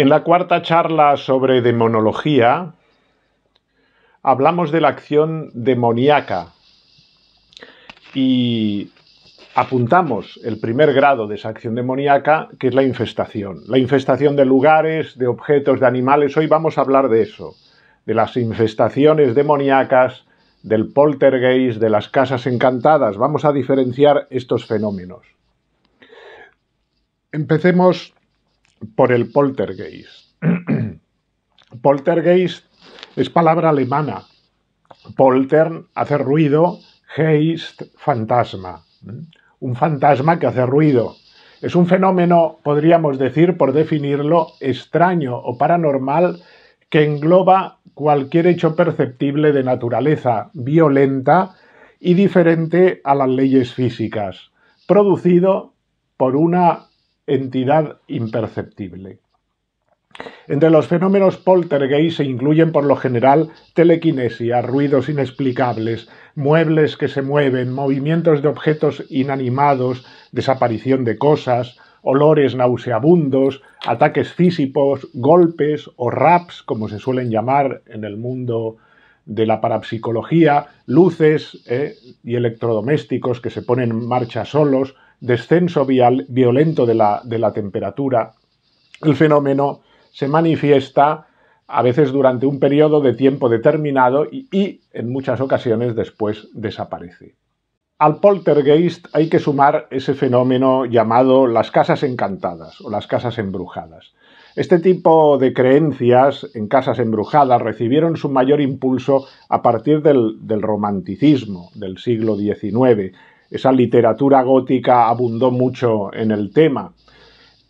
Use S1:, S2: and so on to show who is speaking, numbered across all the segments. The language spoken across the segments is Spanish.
S1: En la cuarta charla sobre demonología hablamos de la acción demoníaca y apuntamos el primer grado de esa acción demoníaca, que es la infestación. La infestación de lugares, de objetos, de animales. Hoy vamos a hablar de eso, de las infestaciones demoníacas, del poltergeist, de las casas encantadas. Vamos a diferenciar estos fenómenos. Empecemos por el poltergeist. poltergeist es palabra alemana. poltern, hace ruido, geist fantasma. Un fantasma que hace ruido. Es un fenómeno, podríamos decir, por definirlo, extraño o paranormal que engloba cualquier hecho perceptible de naturaleza violenta y diferente a las leyes físicas, producido por una entidad imperceptible. Entre los fenómenos poltergeist se incluyen por lo general telequinesia, ruidos inexplicables, muebles que se mueven, movimientos de objetos inanimados, desaparición de cosas, olores nauseabundos, ataques físicos, golpes o raps, como se suelen llamar en el mundo de la parapsicología, luces eh, y electrodomésticos que se ponen en marcha solos, descenso violento de la, temperatura, el fenómeno se manifiesta a veces durante un periodo de tiempo determinado y, en muchas ocasiones después desaparece. Al poltergeist hay que sumar ese fenómeno llamado las casas encantadas o las casas embrujadas. Este tipo de creencias en casas embrujadas recibieron su mayor impulso a partir del, del romanticismo del siglo XIX esa literatura gótica abundó mucho en el tema.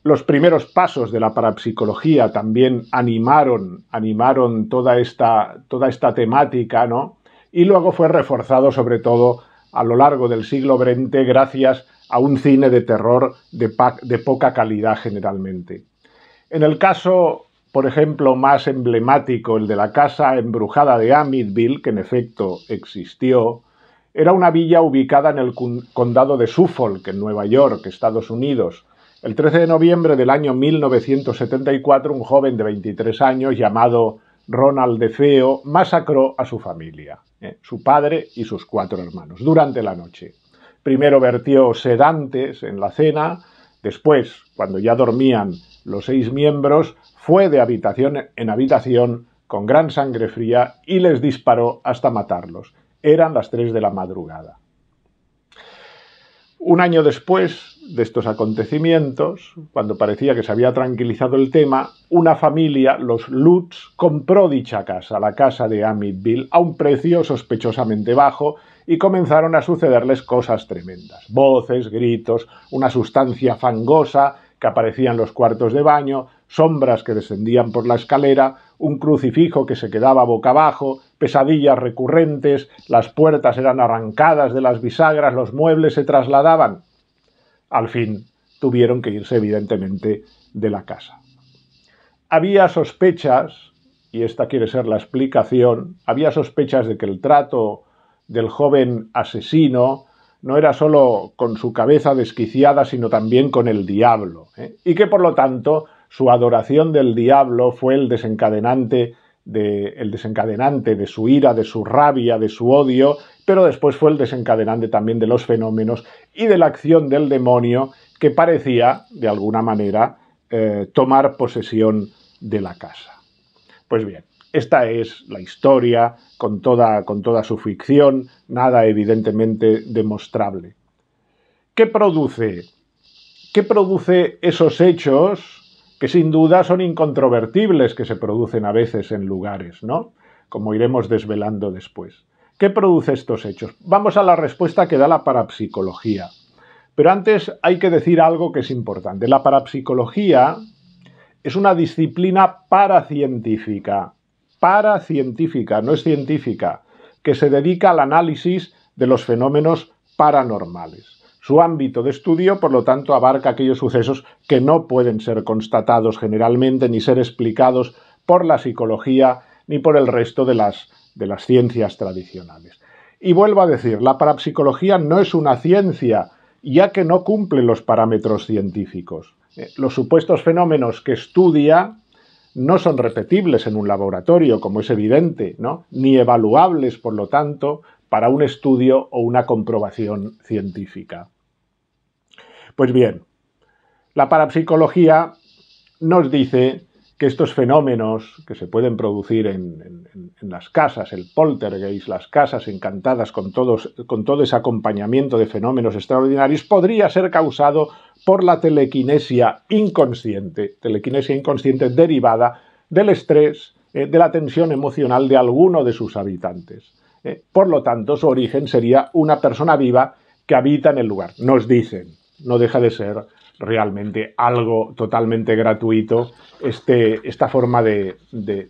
S1: Los primeros pasos de la parapsicología también animaron, animaron toda esta, toda esta temática, ¿no? Y luego fue reforzado sobre todo a lo largo del siglo XX gracias a un cine de terror de, poca calidad generalmente. En el caso por ejemplo, más emblemático, el de la casa embrujada de Amitville, que en efecto existió, era una villa ubicada en el condado de Suffolk, en Nueva York, Estados Unidos. El 13 de noviembre del año 1974, un joven de 23 años llamado Ronald DeFeo masacró a su familia, ¿eh? su padre y sus cuatro hermanos, durante la noche. Primero vertió sedantes en la cena, después, cuando ya dormían los seis miembros, fue de habitación en habitación con gran sangre fría y les disparó hasta matarlos. Eran las 3 de la madrugada. Un año después de estos acontecimientos, cuando parecía que se había tranquilizado el tema, una familia, los Lutz, compró dicha casa, la casa de Amitville, a un precio sospechosamente bajo y comenzaron a sucederles cosas tremendas. Voces, gritos, una sustancia fangosa que aparecía en los cuartos de baño, sombras que descendían por la escalera, un crucifijo que se quedaba boca abajo, pesadillas recurrentes, las puertas eran arrancadas de las bisagras, los muebles se trasladaban. Al fin tuvieron que irse evidentemente de la casa. Había sospechas, y esta quiere ser la explicación, había sospechas de que el trato del joven asesino no era sólo con su cabeza desquiciada, sino también con el diablo, ¿eh? y que por lo tanto su adoración del diablo fue el desencadenante de, el desencadenante de su ira, de su rabia, de su odio, pero después fue el desencadenante también de los fenómenos y de la acción del demonio que parecía, de alguna manera, eh, tomar posesión de la casa. Pues bien, esta es la historia con toda, con toda su ficción, nada evidentemente demostrable. ¿Qué produce? ¿Qué produce esos hechos que sin duda son incontrovertibles que se producen a veces en lugares, ¿no? Como iremos desvelando después. ¿Qué produce estos hechos? Vamos a la respuesta que da la parapsicología. Pero antes hay que decir algo que es importante. La parapsicología es una disciplina paracientífica, paracientífica, no es científica, que se dedica al análisis de los fenómenos paranormales. Su ámbito de estudio, por lo tanto, abarca aquellos sucesos que no pueden ser constatados generalmente ni ser explicados por la psicología ni por el resto de las, ciencias tradicionales. Y vuelvo a decir, la parapsicología no es una ciencia, ya que no cumple los parámetros científicos. Eh, los supuestos fenómenos que estudia no son repetibles en un laboratorio, como es evidente, ni evaluables, por lo tanto, para un estudio o una comprobación científica. Pues bien, la parapsicología nos dice que estos fenómenos que se pueden producir en, las casas, el poltergeist, las casas encantadas con, todo ese acompañamiento de fenómenos extraordinarios, podría ser causado por la telequinesia inconsciente, telequinesia inconsciente derivada del estrés, eh, de la tensión emocional de alguno de sus habitantes. Eh, por lo tanto, su origen sería una persona viva que habita en el lugar. Nos dicen, no deja de ser realmente algo totalmente gratuito este, esta forma de,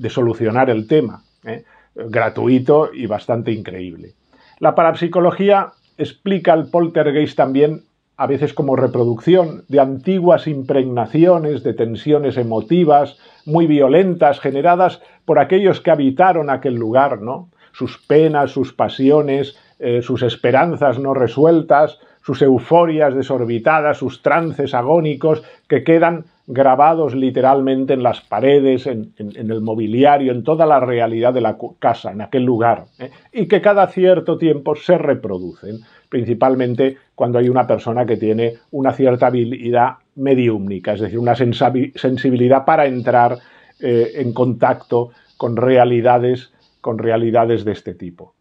S1: solucionar el tema. ¿eh? Gratuito y bastante increíble. La parapsicología explica al poltergeist también a veces como reproducción de antiguas impregnaciones, de tensiones emotivas muy violentas generadas por aquellos que habitaron aquel lugar, ¿no? sus penas, sus pasiones, eh, sus esperanzas no resueltas, sus euforias desorbitadas, sus trances agónicos que quedan grabados literalmente en las paredes, en, el mobiliario, en toda la realidad de la casa, en aquel lugar, ¿eh? y que cada cierto tiempo se reproducen, principalmente cuando hay una persona que tiene una cierta habilidad mediúmnica, es decir, una sensibilidad para entrar eh, en contacto con realidades con realidades de este tipo.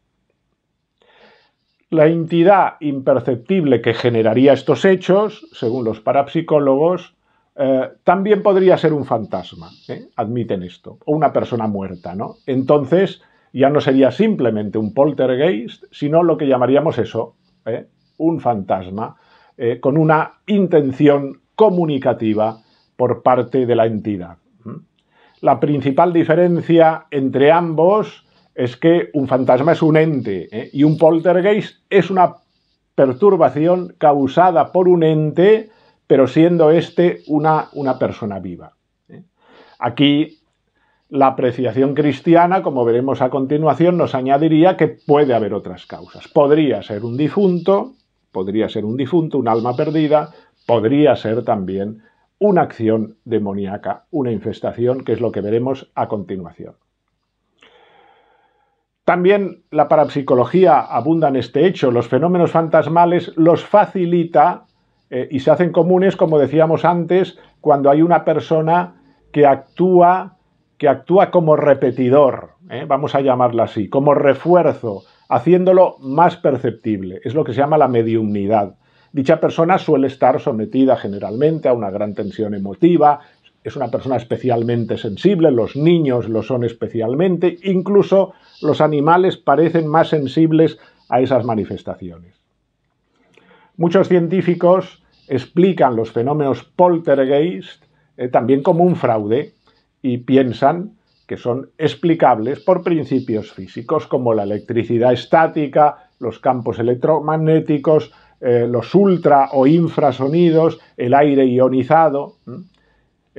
S1: La entidad imperceptible que generaría estos hechos, según los parapsicólogos, eh, también podría ser un fantasma, ¿eh? admiten esto, o una persona muerta, ¿no? Entonces ya no sería simplemente un poltergeist, sino lo que llamaríamos eso, ¿eh? un fantasma, con una intención comunicativa por parte de la entidad. La principal diferencia entre ambos es que un fantasma es un ente ¿eh? y un poltergeist es una perturbación causada por un ente, pero siendo este una, una persona viva. ¿eh? Aquí la apreciación cristiana, como veremos a continuación, nos añadiría que puede haber otras causas. Podría ser un difunto, podría ser un difunto, un alma perdida, podría ser también una acción demoníaca, una infestación, que es lo que veremos a continuación. También la parapsicología abunda en este hecho. Los fenómenos fantasmales los facilita eh, y se hacen comunes, como decíamos antes, cuando hay una persona que actúa, que actúa como repetidor, ¿eh? vamos a llamarla así, como refuerzo, haciéndolo más perceptible. Es lo que se llama la mediumnidad. Dicha persona suele estar sometida generalmente a una gran tensión emotiva, es una persona especialmente sensible, los niños lo son especialmente, incluso los animales parecen más sensibles a esas manifestaciones. Muchos científicos explican los fenómenos poltergeist eh, también como un fraude y piensan que son explicables por principios físicos como la electricidad estática, los campos electromagnéticos, eh, los ultra o infrasonidos, el aire ionizado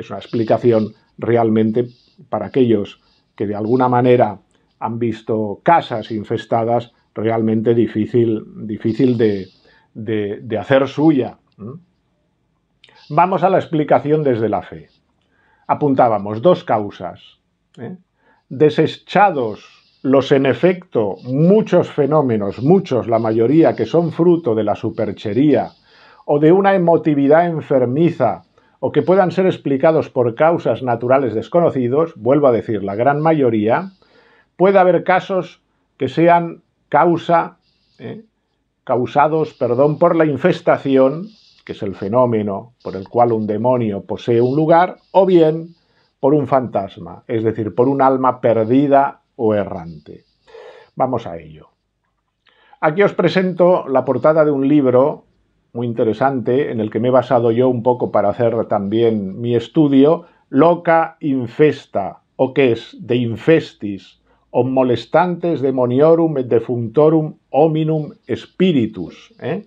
S1: es una explicación realmente para aquellos que de alguna manera han visto casas infestadas realmente difícil, difícil de, hacer suya. Vamos a la explicación desde la fe. Apuntábamos dos causas. ¿eh? Desechados los en efecto muchos fenómenos, muchos, la mayoría, que son fruto de la superchería o de una emotividad enfermiza o que puedan ser explicados por causas naturales desconocidos, vuelvo a decir, la gran mayoría, puede haber casos que sean causa, eh, causados perdón, por la infestación, que es el fenómeno por el cual un demonio posee un lugar, o bien por un fantasma, es decir, por un alma perdida o errante. Vamos a ello. Aquí os presento la portada de un libro muy interesante en el que me he basado yo un poco para hacer también mi estudio, Loca infesta, o que es de infestis, o molestantes demoniorum et defunctorum hominum spiritus, ¿eh?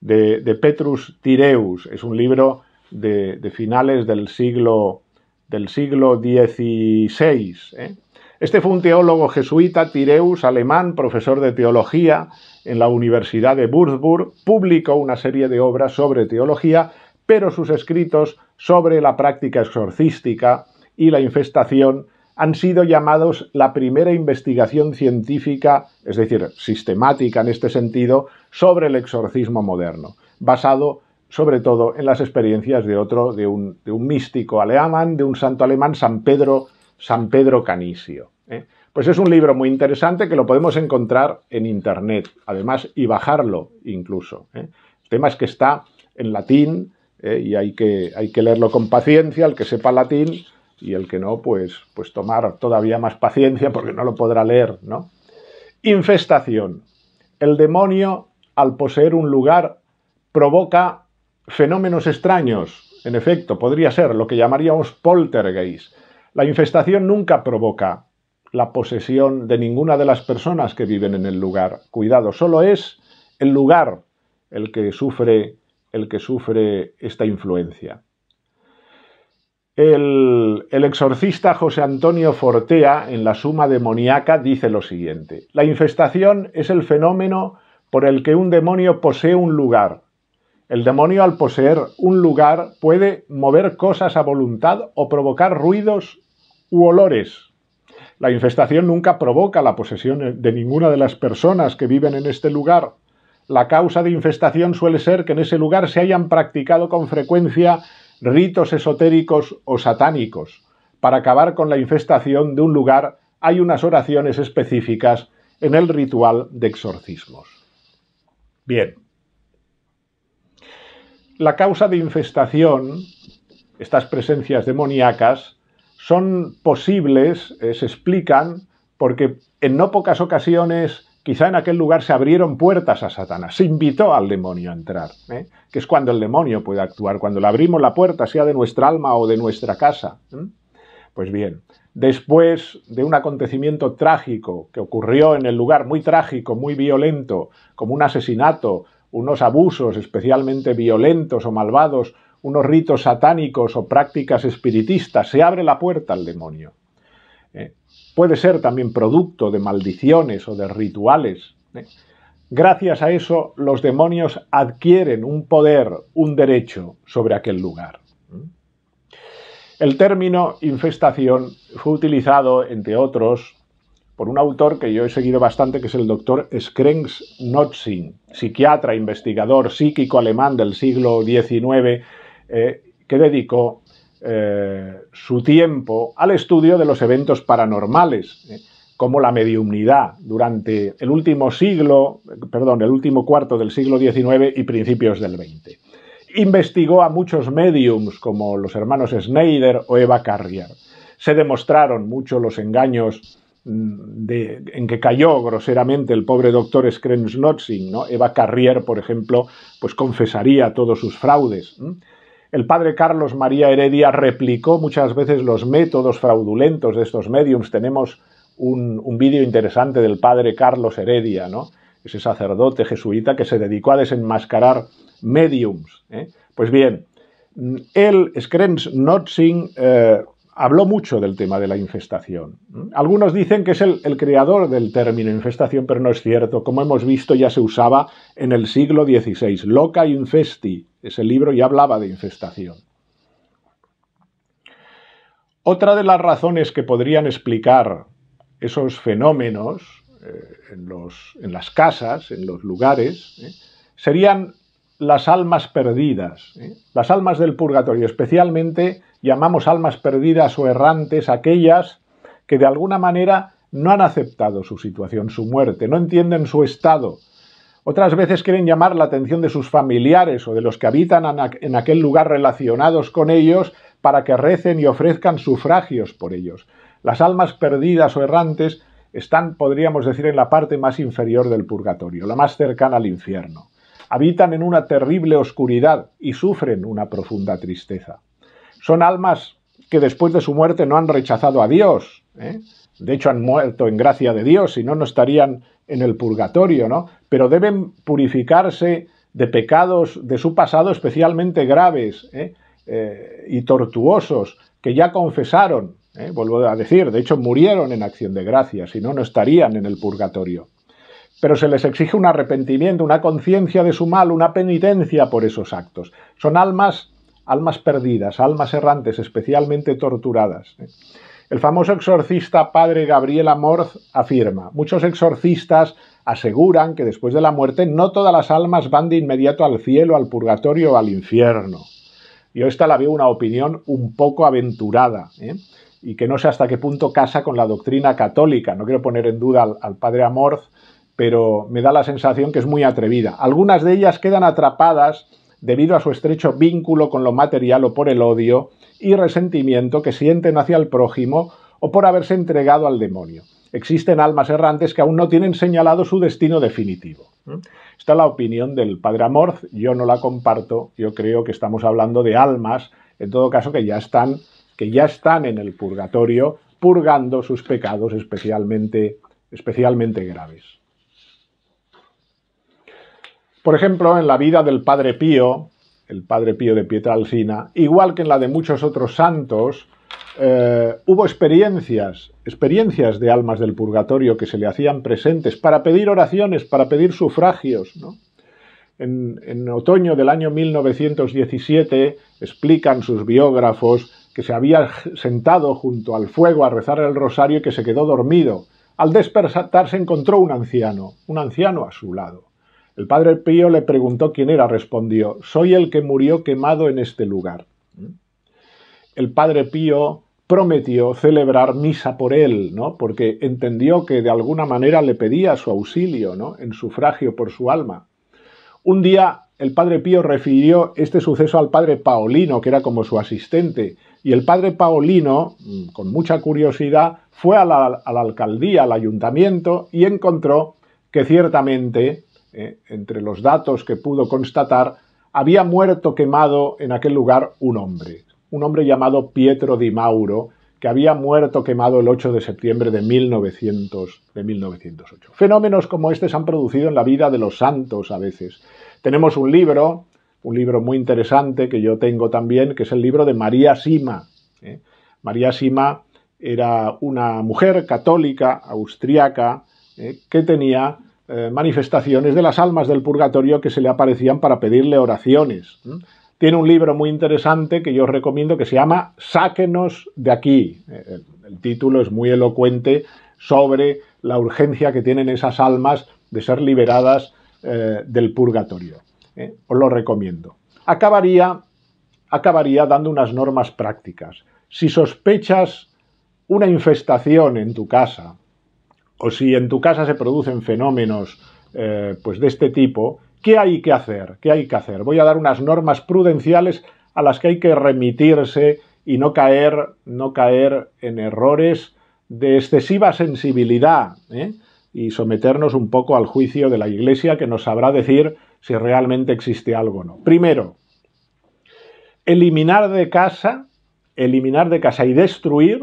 S1: de, Petrus Tireus. Es un libro de, finales del siglo, del siglo XVI. ¿eh? Este fue un teólogo jesuita, Tireus, alemán, profesor de teología en la Universidad de Würzburg, publicó una serie de obras sobre teología, pero sus escritos sobre la práctica exorcística y la infestación han sido llamados la primera investigación científica, es decir, sistemática en este sentido, sobre el exorcismo moderno, basado sobre todo en las experiencias de otro, de un, místico alemán, de un santo alemán, San Pedro San Pedro Canisio. ¿eh? Pues es un libro muy interesante que lo podemos encontrar en Internet, además, y bajarlo incluso. ¿eh? El tema es que está en latín ¿eh? y hay que, hay que leerlo con paciencia, el que sepa latín y el que no, pues, pues tomar todavía más paciencia porque no lo podrá leer. Infestación. El demonio, al poseer un lugar, provoca fenómenos extraños. En efecto, podría ser lo que llamaríamos poltergeist la infestación nunca provoca la posesión de ninguna de las personas que viven en el lugar. Cuidado, solo es el lugar el que sufre, el que sufre esta influencia. El, el, exorcista José Antonio Fortea, en la Suma demoníaca, dice lo siguiente: La infestación es el fenómeno por el que un demonio posee un lugar, el demonio al poseer un lugar puede mover cosas a voluntad o provocar ruidos u olores. La infestación nunca provoca la posesión de ninguna de las personas que viven en este lugar. La causa de infestación suele ser que en ese lugar se hayan practicado con frecuencia ritos esotéricos o satánicos. Para acabar con la infestación de un lugar hay unas oraciones específicas en el ritual de exorcismos. Bien, la causa de infestación, estas presencias demoníacas, son posibles, eh, se explican, porque en no pocas ocasiones, quizá en aquel lugar se abrieron puertas a Satanás, se invitó al demonio a entrar, ¿eh? que es cuando el demonio puede actuar, cuando le abrimos la puerta, sea de nuestra alma o de nuestra casa. ¿eh? Pues bien, después de un acontecimiento trágico que ocurrió en el lugar, muy trágico, muy violento, como un asesinato, unos abusos especialmente violentos o malvados, unos ritos satánicos o prácticas espiritistas, se abre la puerta al demonio. Eh, puede ser también producto de maldiciones o de rituales. Eh. Gracias a eso, los demonios adquieren un poder, un derecho sobre aquel lugar. El término infestación fue utilizado, entre otros, por un autor que yo he seguido bastante, que es el doctor Skrengs Notzing, psiquiatra, investigador psíquico alemán del siglo XIX, eh, que dedicó eh, su tiempo al estudio de los eventos paranormales, eh, como la mediumnidad, durante el último siglo, perdón, el último cuarto del siglo XIX y principios del XX. Investigó a muchos mediums, como los hermanos Schneider o Eva Carrier. Se demostraron mucho los engaños en que cayó groseramente el pobre doctor Skrenosnotzing, ¿no? Eva Carrier, por ejemplo, pues confesaría todos sus fraudes. El padre Carlos María Heredia replicó muchas veces los métodos fraudulentos de estos médiums. Tenemos un, vídeo interesante del padre Carlos Heredia, ¿no? ese sacerdote jesuita que se dedicó a desenmascarar médiums. ¿eh? Pues bien, mm, él, Skrenosnotzing, eh, habló mucho del tema de la infestación. Algunos dicen que es el, creador del término infestación, pero no es cierto. Como hemos visto, ya se usaba en el siglo XVI. Loca infesti, ese libro ya hablaba de infestación. Otra de las razones que podrían explicar esos fenómenos eh, en, los, en, las casas, en los lugares, ¿eh? serían las almas perdidas, las almas del purgatorio. Especialmente llamamos almas perdidas o errantes aquellas que de alguna manera no han aceptado su situación, su muerte, no entienden su estado. Otras veces quieren llamar la atención de sus familiares o de los que habitan en aquel lugar relacionados con ellos para que recen y ofrezcan sufragios por ellos. Las almas perdidas o errantes están, podríamos decir, en la parte más inferior del purgatorio, la más cercana al infierno habitan en una terrible oscuridad y sufren una profunda tristeza. Son almas que después de su muerte no han rechazado a Dios, ¿eh? de hecho han muerto en gracia de Dios, si no, no estarían en el purgatorio, ¿no? Pero deben purificarse de pecados de su pasado especialmente graves ¿eh? Eh, y tortuosos, que ya confesaron, vuelvo a decir, de hecho murieron en acción de gracia, si no, no estarían en el purgatorio pero se les exige un arrepentimiento, una conciencia de su mal, una penitencia por esos actos. Son almas, almas perdidas, almas errantes, especialmente torturadas. ¿eh? El famoso exorcista padre Gabriel Amorth, afirma, muchos exorcistas aseguran que después de la muerte no todas las almas van de inmediato al cielo, al purgatorio o al infierno. Yo esta la veo una opinión un poco aventurada. ¿eh? y que no sé hasta qué punto casa con la doctrina católica. No quiero poner en duda al, al padre Amorz pero me da la sensación que es muy atrevida. Algunas de ellas quedan atrapadas debido a su estrecho vínculo con lo material o por el odio y resentimiento que sienten hacia el prójimo o por haberse entregado al demonio. Existen almas errantes que aún no tienen señalado su destino definitivo. ¿Mm? Está la opinión del padre Amorth, yo no la comparto, yo creo que estamos hablando de almas, en todo caso que ya están, que ya están en el purgatorio, purgando sus pecados especialmente, especialmente graves. Por ejemplo, en la vida del Padre Pío, el Padre Pío de Pietralcina, igual que en la de muchos otros santos, eh, hubo experiencias, experiencias de almas del purgatorio que se le hacían presentes para pedir oraciones, para pedir sufragios. En, otoño del año 1917 explican sus biógrafos que se había sentado junto al fuego a rezar el rosario y que se quedó dormido. Al se encontró un anciano, un anciano a su lado. El padre Pío le preguntó quién era, respondió, soy el que murió quemado en este lugar. El padre Pío prometió celebrar misa por él, ¿no? porque entendió que de alguna manera le pedía su auxilio, ¿no? en sufragio por su alma. Un día el padre Pío refirió este suceso al padre Paolino, que era como su asistente, y el padre Paolino, mm, con mucha curiosidad, fue a la, a la alcaldía, al ayuntamiento, y encontró que ciertamente eh, entre los datos que pudo constatar, había muerto quemado en aquel lugar un hombre, un hombre llamado Pietro Di Mauro, que había muerto quemado el 8 de septiembre de, de 1908. Fenómenos como este se han producido en la vida de los santos a veces. Tenemos un libro, un libro muy interesante que yo tengo también, que es el libro de María Sima. ¿eh? María Sima era una mujer católica austriaca ¿eh? que tenía eh, manifestaciones de las almas del purgatorio que se le aparecían para pedirle oraciones. Tiene un libro muy interesante que yo os recomiendo que se llama Sáquenos de aquí. Eh, el, título es muy elocuente sobre la urgencia que tienen esas almas de ser liberadas eh, del purgatorio. Os lo recomiendo. Acabaría, acabaría dando unas normas prácticas. Si sospechas una infestación en tu casa, o si en tu casa se producen fenómenos eh, pues de este tipo, ¿qué hay que hacer? ¿Qué hay que hacer? Voy a dar unas normas prudenciales a las que hay que remitirse y no caer, no caer en errores de excesiva sensibilidad ¿eh? y someternos un poco al juicio de la Iglesia que nos sabrá decir si realmente existe algo o no. Primero, eliminar de casa, eliminar de casa y destruir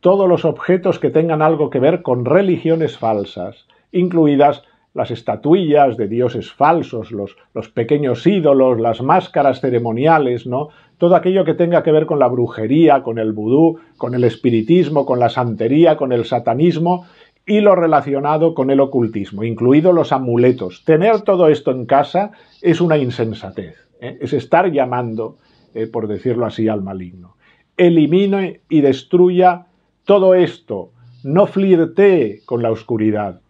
S1: todos los objetos que tengan algo que ver con religiones falsas, incluidas las estatuillas de dioses falsos, los, pequeños ídolos, las máscaras ceremoniales, ¿no? Todo aquello que tenga que ver con la brujería, con el vudú, con el espiritismo, con la santería, con el satanismo y lo relacionado con el ocultismo, incluidos los amuletos. Tener todo esto en casa es una insensatez, ¿eh? es estar llamando, eh, por decirlo así, al maligno. Elimine y destruya todo esto, no flirtee con la oscuridad.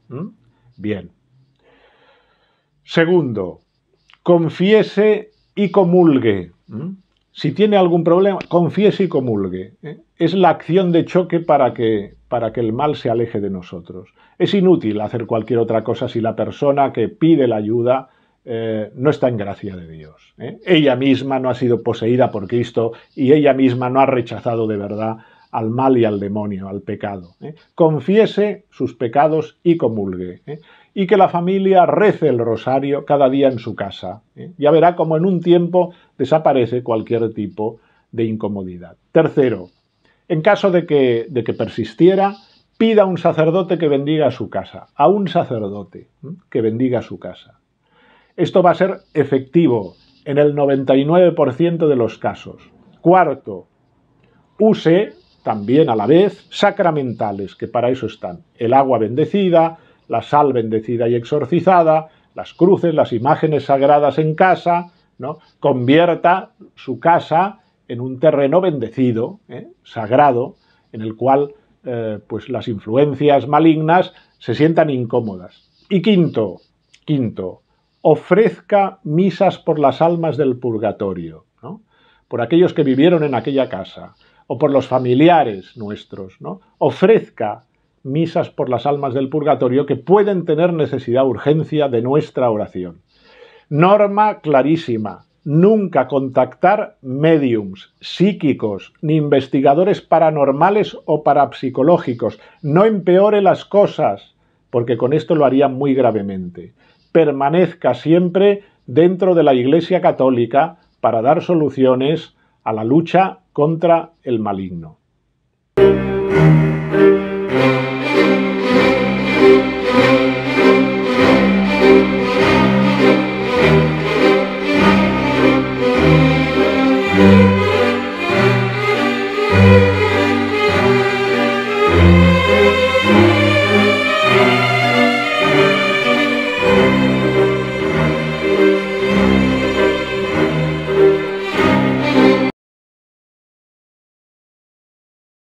S1: Bien. Segundo, confiese y comulgue. Si tiene algún problema, confiese y comulgue. ¿eh? Es la acción de choque para que, para que el mal se aleje de nosotros. Es inútil hacer cualquier otra cosa si la persona que pide la ayuda eh, no está en gracia de Dios. ¿eh? Ella misma no ha sido poseída por Cristo y ella misma no ha rechazado de verdad al mal y al demonio, al pecado. ¿eh? Confiese sus pecados y comulgue. ¿eh? Y que la familia rece el rosario cada día en su casa. ¿eh? Ya verá como en un tiempo desaparece cualquier tipo de incomodidad. Tercero, en caso de que, de que persistiera, pida a un sacerdote que bendiga su casa. A un sacerdote que bendiga su casa. Esto va a ser efectivo en el 99% de los casos. Cuarto, use también a la vez sacramentales, que para eso están el agua bendecida, la sal bendecida y exorcizada, las cruces, las imágenes sagradas en casa, ¿no? convierta su casa en un terreno bendecido, ¿eh? sagrado, en el cual eh, pues las influencias malignas se sientan incómodas. Y quinto, quinto, ofrezca misas por las almas del purgatorio, por aquellos que vivieron en aquella casa, o por los familiares nuestros, ¿no? Ofrezca misas por las almas del purgatorio que pueden tener necesidad urgencia de nuestra oración. Norma clarísima, nunca contactar médiums, psíquicos, ni investigadores paranormales o parapsicológicos. No empeore las cosas, porque con esto lo haría muy gravemente. Permanezca siempre dentro de la Iglesia Católica para dar soluciones a la lucha contra el maligno.